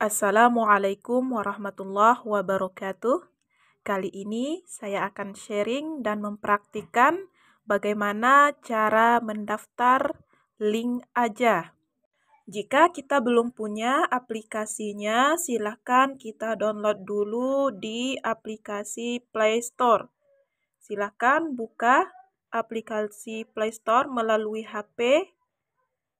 Assalamualaikum warahmatullahi wabarakatuh. Kali ini saya akan sharing dan mempraktikkan bagaimana cara mendaftar link aja. Jika kita belum punya aplikasinya, silahkan kita download dulu di aplikasi Play Store. Silahkan buka aplikasi Play Store melalui HP.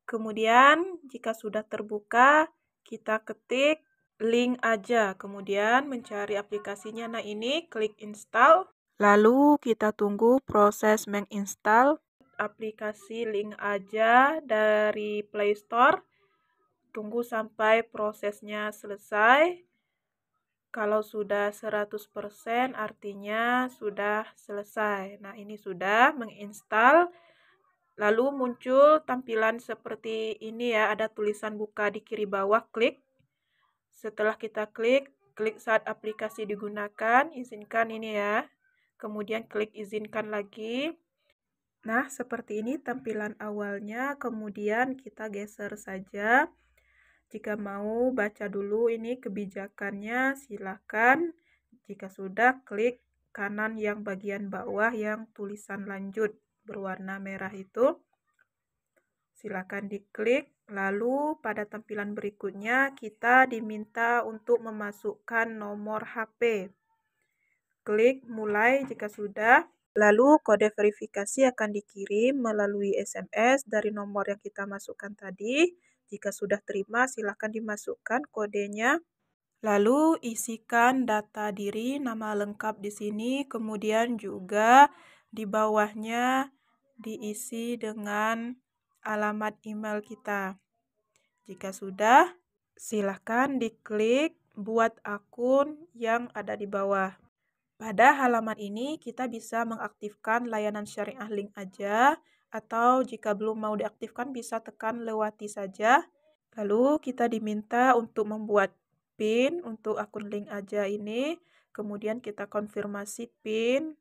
Kemudian, jika sudah terbuka, kita ketik link aja, kemudian mencari aplikasinya. Nah, ini klik install, lalu kita tunggu proses menginstal aplikasi link aja dari Play Store. Tunggu sampai prosesnya selesai. Kalau sudah 100% artinya sudah selesai. Nah, ini sudah menginstal Lalu muncul tampilan seperti ini ya, ada tulisan buka di kiri bawah, klik. Setelah kita klik, klik saat aplikasi digunakan, izinkan ini ya. Kemudian klik izinkan lagi. Nah, seperti ini tampilan awalnya, kemudian kita geser saja. Jika mau baca dulu ini kebijakannya, silakan. Jika sudah, klik kanan yang bagian bawah yang tulisan lanjut berwarna merah itu. Silakan diklik. Lalu pada tampilan berikutnya kita diminta untuk memasukkan nomor HP. Klik mulai jika sudah. Lalu kode verifikasi akan dikirim melalui SMS dari nomor yang kita masukkan tadi. Jika sudah terima, silakan dimasukkan kodenya. Lalu isikan data diri, nama lengkap di sini, kemudian juga di bawahnya diisi dengan alamat email kita. Jika sudah, silahkan diklik buat akun yang ada di bawah. Pada halaman ini, kita bisa mengaktifkan layanan sharing link aja, atau jika belum mau diaktifkan bisa tekan lewati saja. Lalu kita diminta untuk membuat PIN untuk akun link aja ini, kemudian kita konfirmasi PIN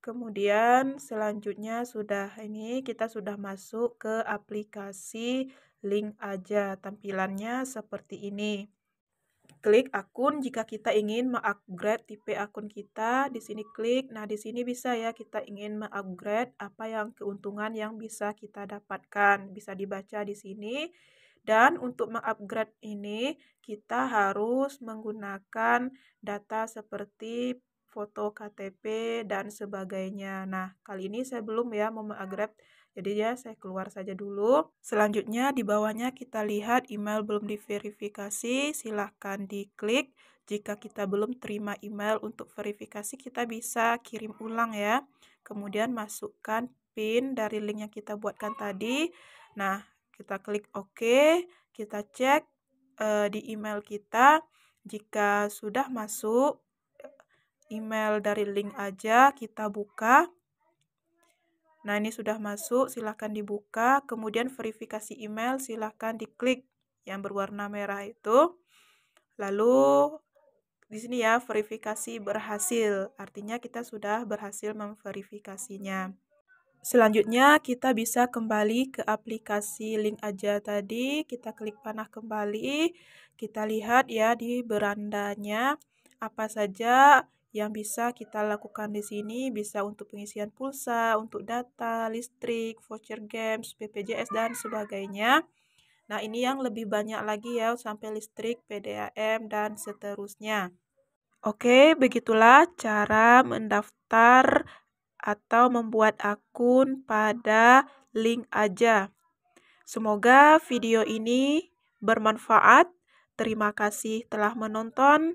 Kemudian selanjutnya sudah ini kita sudah masuk ke aplikasi link aja. Tampilannya seperti ini. Klik akun jika kita ingin mengupgrade tipe akun kita. Di sini klik. Nah, di sini bisa ya kita ingin mengupgrade apa yang keuntungan yang bisa kita dapatkan. Bisa dibaca di sini. Dan untuk mengupgrade ini, kita harus menggunakan data seperti foto KTP dan sebagainya. Nah, kali ini saya belum ya mau mengagrep. jadi ya saya keluar saja dulu. Selanjutnya di bawahnya kita lihat email belum diverifikasi, silahkan diklik. Jika kita belum terima email untuk verifikasi, kita bisa kirim ulang ya. Kemudian masukkan PIN dari link yang kita buatkan tadi. Nah, kita klik OK, kita cek uh, di email kita. Jika sudah masuk, email dari link aja kita buka. Nah, ini sudah masuk, silahkan dibuka. Kemudian verifikasi email silahkan diklik yang berwarna merah itu. Lalu di sini ya verifikasi berhasil. Artinya kita sudah berhasil memverifikasinya. Selanjutnya kita bisa kembali ke aplikasi link aja tadi, kita klik panah kembali, kita lihat ya di berandanya apa saja yang bisa kita lakukan di sini bisa untuk pengisian pulsa, untuk data, listrik, voucher games, BPJS dan sebagainya. Nah, ini yang lebih banyak lagi ya sampai listrik, PDAM dan seterusnya. Oke, begitulah cara mendaftar atau membuat akun pada link aja. Semoga video ini bermanfaat. Terima kasih telah menonton.